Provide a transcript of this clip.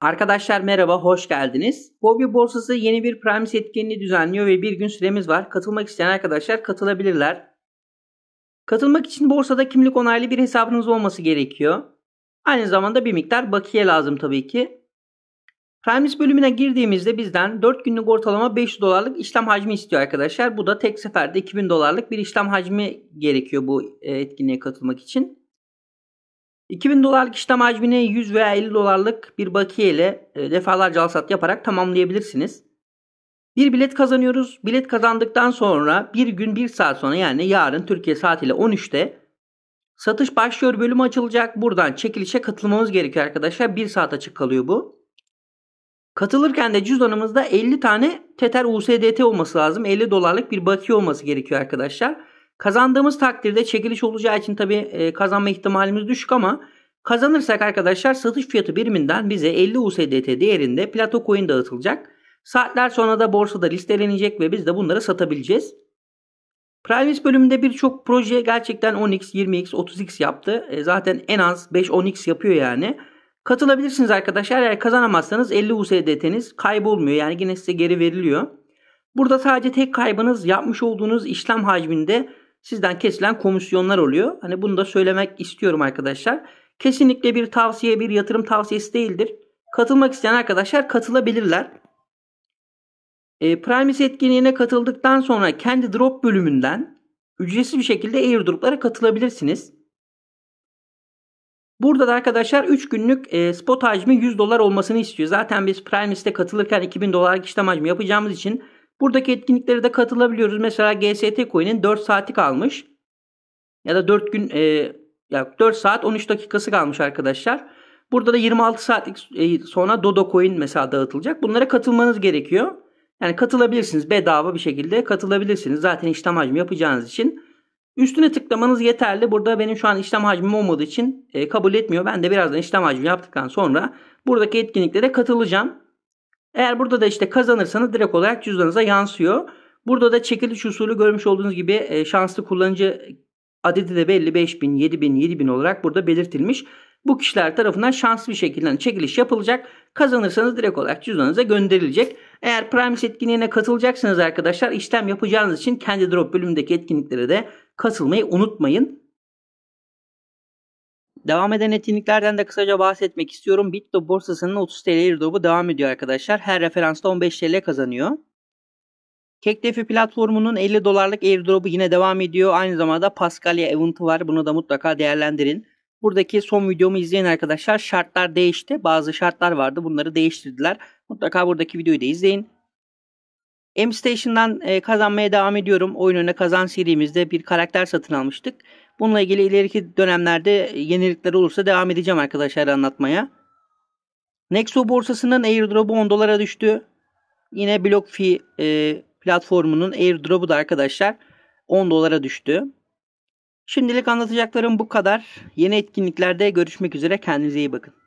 Arkadaşlar merhaba, hoş geldiniz. Hobi Borsası yeni bir Primes etkinliği düzenliyor ve bir gün süremiz var. Katılmak isteyen arkadaşlar katılabilirler. Katılmak için borsada kimlik onaylı bir hesabınız olması gerekiyor. Aynı zamanda bir miktar bakiye lazım tabii ki. Primes bölümüne girdiğimizde bizden 4 günlük ortalama 500 dolarlık işlem hacmi istiyor arkadaşlar. Bu da tek seferde 2000 dolarlık bir işlem hacmi gerekiyor bu e, etkinliğe katılmak için. 2000 dolarlık işlem hacmini 100 veya 50 dolarlık bir bakiye ile e, defalarca alsat yaparak tamamlayabilirsiniz. Bir bilet kazanıyoruz. Bilet kazandıktan sonra bir gün bir saat sonra yani yarın Türkiye saatiyle 13'te satış başlıyor bölümü açılacak. Buradan çekilişe katılmamız gerekiyor arkadaşlar. Bir saat açık kalıyor bu. Katılırken de cüzdanımızda 50 tane Tether USDT olması lazım. 50 dolarlık bir bakiye olması gerekiyor arkadaşlar. Kazandığımız takdirde çekiliş olacağı için tabi e, kazanma ihtimalimiz düşük ama kazanırsak arkadaşlar satış fiyatı biriminden bize 50 USDT değerinde Plato Coin dağıtılacak. Saatler sonra da borsada listelenecek ve biz de bunları satabileceğiz. Privacy bölümünde birçok proje gerçekten 10x, 20x, 30x yaptı. E, zaten en az 5-10x yapıyor yani. Katılabilirsiniz arkadaşlar. Eğer kazanamazsanız 50 USDT'niz kaybolmuyor. Yani yine size geri veriliyor. Burada sadece tek kaybınız yapmış olduğunuz işlem hacminde sizden kesilen komisyonlar oluyor. Hani bunu da söylemek istiyorum arkadaşlar. Kesinlikle bir tavsiye, bir yatırım tavsiyesi değildir. Katılmak isteyen arkadaşlar katılabilirler. E, Primis etkinliğine katıldıktan sonra kendi drop bölümünden ücretsiz bir şekilde airdroplara katılabilirsiniz. Burada da arkadaşlar 3 günlük e, spot hacmi 100 dolar olmasını istiyor. Zaten biz Primis'te katılırken 2000 dolarlık işlem hacmi yapacağımız için Buradaki etkinliklere de katılabiliyoruz. Mesela GST coin'in 4 saati kalmış. Ya da 4 gün e, ya 4 saat 13 dakikası kalmış arkadaşlar. Burada da 26 saat e, sonra Dodo coin mesela dağıtılacak. Bunlara katılmanız gerekiyor. Yani katılabilirsiniz bedava bir şekilde katılabilirsiniz. Zaten işlem hacmi yapacağınız için. Üstüne tıklamanız yeterli. Burada benim şu an işlem hacmim olmadığı için e, kabul etmiyor. Ben de birazdan işlem hacmi yaptıktan sonra buradaki etkinliklere katılacağım. Eğer burada da işte kazanırsanız direkt olarak cüzdanınıza yansıyor. Burada da çekiliş usulü görmüş olduğunuz gibi e, şanslı kullanıcı adedi de belli 5000, 7000, 7000 olarak burada belirtilmiş. Bu kişiler tarafından şanslı bir şekilde hani çekiliş yapılacak. Kazanırsanız direkt olarak cüzdanınıza gönderilecek. Eğer Primus etkinliğine katılacaksınız arkadaşlar işlem yapacağınız için kendi drop bölümündeki etkinliklere de katılmayı unutmayın. Devam eden etkinliklerden de kısaca bahsetmek istiyorum. Bitdo borsasının 30 TL airdrop'u devam ediyor arkadaşlar. Her referansta 15 TL kazanıyor. Kekdefi platformunun 50 dolarlık airdrop'u yine devam ediyor. Aynı zamanda Pascalia eventi var. Bunu da mutlaka değerlendirin. Buradaki son videomu izleyin arkadaşlar. Şartlar değişti. Bazı şartlar vardı. Bunları değiştirdiler. Mutlaka buradaki videoyu da izleyin. M-Station'dan e, kazanmaya devam ediyorum. Oyun öne kazan serimizde bir karakter satın almıştık. Bununla ilgili ileriki dönemlerde yenilikler olursa devam edeceğim arkadaşlar anlatmaya. Nexo borsasının airdrop'u 10 dolara düştü. Yine BlockFi e, platformunun airdrop'u da arkadaşlar 10 dolara düştü. Şimdilik anlatacaklarım bu kadar. Yeni etkinliklerde görüşmek üzere. Kendinize iyi bakın.